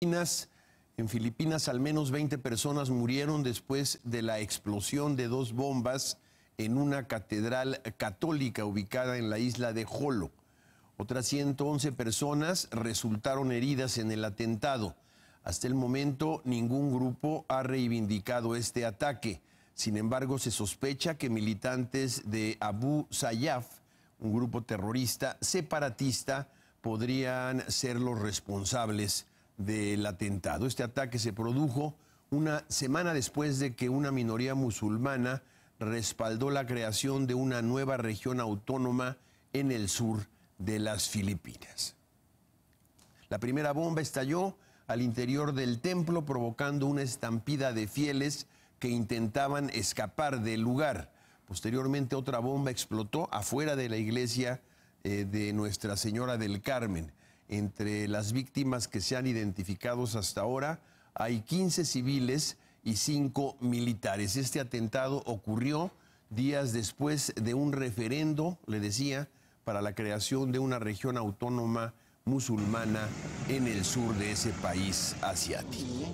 en Filipinas al menos 20 personas murieron después de la explosión de dos bombas en una catedral católica ubicada en la isla de Jolo. Otras 111 personas resultaron heridas en el atentado. Hasta el momento ningún grupo ha reivindicado este ataque. Sin embargo, se sospecha que militantes de Abu Sayyaf, un grupo terrorista separatista, podrían ser los responsables del atentado. Este ataque se produjo una semana después de que una minoría musulmana respaldó la creación de una nueva región autónoma en el sur de las Filipinas. La primera bomba estalló al interior del templo provocando una estampida de fieles que intentaban escapar del lugar. Posteriormente otra bomba explotó afuera de la iglesia eh, de Nuestra Señora del Carmen. Entre las víctimas que se han identificado hasta ahora hay 15 civiles y 5 militares. Este atentado ocurrió días después de un referendo, le decía, para la creación de una región autónoma musulmana en el sur de ese país asiático.